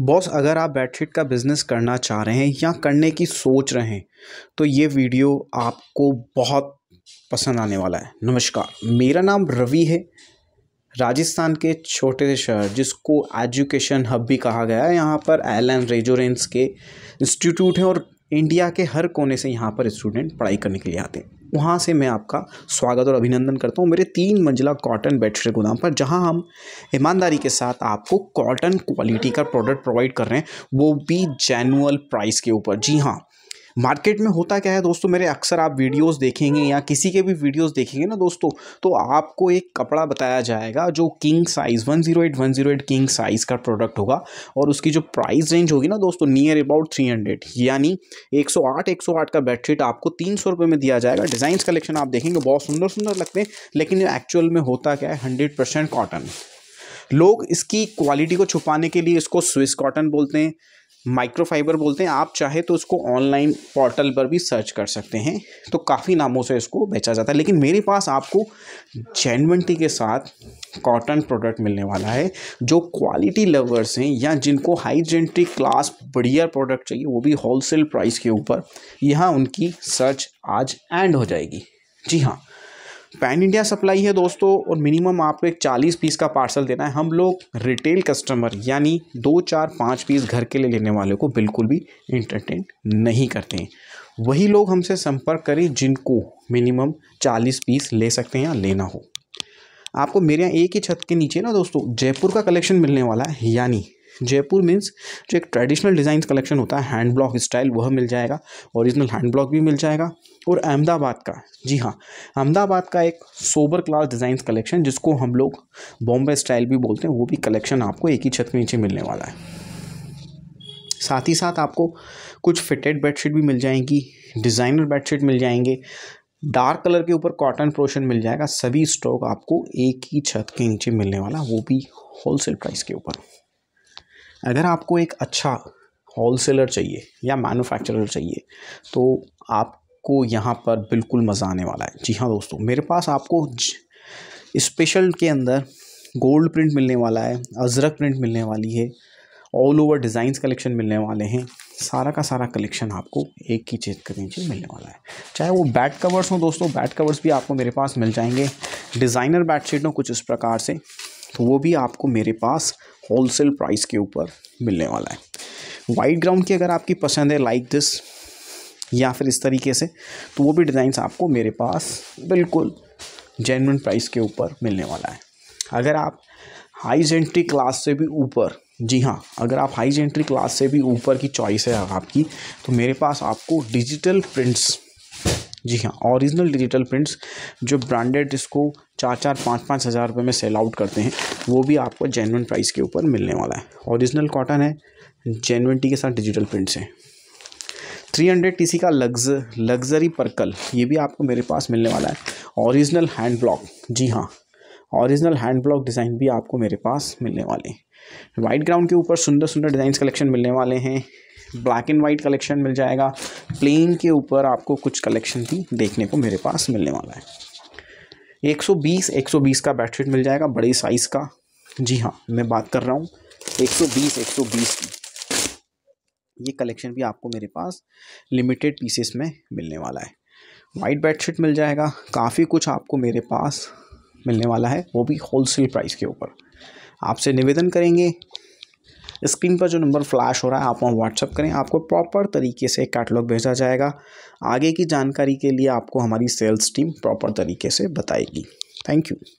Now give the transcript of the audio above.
boss अगर आप bedsheet का बिज़नेस करना चाह रहे हैं या करने की सोच रहे हैं तो ये वीडियो आपको बहुत पसंद आने वाला है नमस्कार मेरा नाम रवि है राजस्थान के छोटे से शहर जिसको एजुकेशन हब भी कहा गया है यहाँ पर एल एन रेजोरेंस के इंस्टीट्यूट हैं और इंडिया के हर कोने से यहाँ पर स्टूडेंट पढ़ाई करने के लिए आते हैं वहाँ से मैं आपका स्वागत और अभिनंदन करता हूँ मेरे तीन मंजिला कॉटन बेडशीट गोदाम पर जहाँ हम ईमानदारी के साथ आपको कॉटन क्वालिटी का प्रोडक्ट प्रोवाइड कर रहे हैं वो भी जैनुअल प्राइस के ऊपर जी हाँ मार्केट में होता क्या है दोस्तों मेरे अक्सर आप वीडियोस देखेंगे या किसी के भी वीडियोस देखेंगे ना दोस्तों तो आपको एक कपड़ा बताया जाएगा जो king size one zero eight one zero eight king size का प्रोडक्ट होगा और उसकी जो प्राइस रेंज होगी ना दोस्तों नियर अबाउट थ्री हंड्रेड यानी एक सौ आठ एक सौ आठ का बेडशीट आपको तीन सौ रुपये में दिया जाएगा डिज़ाइन कलेक्शन आप देखेंगे बहुत सुंदर सुंदर लगते हैं लेकिन एक्चुअल में होता क्या है हंड्रेड परसेंट कॉटन लोग इसकी क्वालिटी को छुपाने के लिए इसको स्विस कॉटन बोलते हैं माइक्रोफाइबर बोलते हैं आप चाहे तो उसको ऑनलाइन पोर्टल पर भी सर्च कर सकते हैं तो काफ़ी नामों से इसको बेचा जाता है लेकिन मेरे पास आपको जेनवनटी के साथ कॉटन प्रोडक्ट मिलने वाला है जो क्वालिटी लवर्स हैं या जिनको हाई क्लास बढ़िया प्रोडक्ट चाहिए वो भी होलसेल प्राइस के ऊपर यहाँ उनकी सर्च आज एंड हो जाएगी जी हाँ पैन इंडिया सप्लाई है दोस्तों और मिनिमम आपको एक चालीस पीस का पार्सल देना है हम लोग रिटेल कस्टमर यानी दो चार पाँच पीस घर के लिए लेने वाले को बिल्कुल भी इंटरटेन नहीं करते हैं वही लोग हमसे संपर्क करें जिनको मिनिमम चालीस पीस ले सकते हैं या लेना हो आपको मेरे यहाँ एक ही छत के नीचे ना दोस्तों जयपुर का कलेक्शन मिलने वाला है यानी जयपुर मीन्स जो एक ट्रेडिशनल डिज़ाइन कलेक्शन होता है हैंड ब्लॉक स्टाइल वह मिल जाएगा ओरिजिनल हैंड ब्लॉक भी मिल जाएगा और अहमदाबाद का जी हाँ अहमदाबाद का एक सोबर क्लास डिज़ाइन कलेक्शन जिसको हम लोग बॉम्बे स्टाइल भी बोलते हैं वो भी कलेक्शन आपको एक ही छत के नीचे मिलने वाला है साथ ही साथ आपको कुछ फिटेड बेडशीट भी मिल जाएंगी डिज़ाइनर बेडशीट मिल जाएंगे डार्क कलर के ऊपर कॉटन प्रोशन मिल जाएगा सभी स्टॉक आपको एक ही छत के नीचे मिलने वाला वो भी होलसेल प्राइस के ऊपर अगर आपको एक अच्छा होल सेलर चाहिए या मैनुफैक्चर चाहिए तो आपको यहाँ पर बिल्कुल मज़ा आने वाला है जी हाँ दोस्तों मेरे पास आपको स्पेशल के अंदर गोल्ड प्रिंट मिलने वाला है अजरक प्रिंट मिलने वाली है ऑल ओवर डिज़ाइंस कलेक्शन मिलने वाले हैं सारा का सारा कलेक्शन आपको एक ही चीज़ के नीचे मिलने वाला है चाहे वो बैट कवर्स हों दोस्तों बैट कवर्स भी आपको मेरे पास मिल जाएंगे डिज़ाइनर बैट शीट कुछ इस प्रकार से तो वो भी आपको मेरे पास होलसेल प्राइस के ऊपर मिलने वाला है वाइट ग्राउंड की अगर आपकी पसंद है लाइक दिस या फिर इस तरीके से तो वो भी डिज़ाइंस आपको मेरे पास बिल्कुल जेनवन प्राइस के ऊपर मिलने वाला है अगर आप हाई जेंट्री क्लास से भी ऊपर जी हाँ अगर आप हाई जेंट्री क्लास से भी ऊपर की चॉइस है आपकी तो मेरे पास आपको डिजिटल प्रिंट्स जी हाँ ओरिजिनल डिजिटल प्रिंट्स जो ब्रांडेड इसको चार चार पाँच पाँच हज़ार रुपये में सेल आउट करते हैं वो भी आपको जेनवन प्राइस के ऊपर मिलने वाला है ओरिजिनल कॉटन है जेनवन टी के साथ डिजिटल प्रिंट्स हैं थ्री हंड्रेड टी सी का लग्ज लग्जरी पर्कल ये भी आपको मेरे पास मिलने वाला है ओरिजिनल हैंड ब्लॉक जी हाँ ओरिजिनल हैंड ब्लॉक डिज़ाइन भी आपको मेरे पास मिलने वाले हैं वाइट ग्राउंड के ऊपर सुंदर सुंदर डिज़ाइन कलेक्शन मिलने वाले हैं ब्लैक एंड वाइट कलेक्शन मिल जाएगा प्लेन के ऊपर आपको कुछ कलेक्शन भी देखने को मेरे पास मिलने वाला है 120 120 का बेडशीट मिल जाएगा बड़े साइज़ का जी हाँ मैं बात कर रहा हूँ 120 120 की ये कलेक्शन भी आपको मेरे पास लिमिटेड पीसेस में मिलने वाला है वाइट बेडशीट मिल जाएगा काफ़ी कुछ आपको मेरे पास मिलने वाला है वो भी होलसेल प्राइस के ऊपर आपसे निवेदन करेंगे स्क्रीन पर जो नंबर फ्लैश हो रहा है आप वहाँ व्हाट्सअप करें आपको प्रॉपर तरीके से कैटलॉग भेजा जाएगा आगे की जानकारी के लिए आपको हमारी सेल्स टीम प्रॉपर तरीके से बताएगी थैंक यू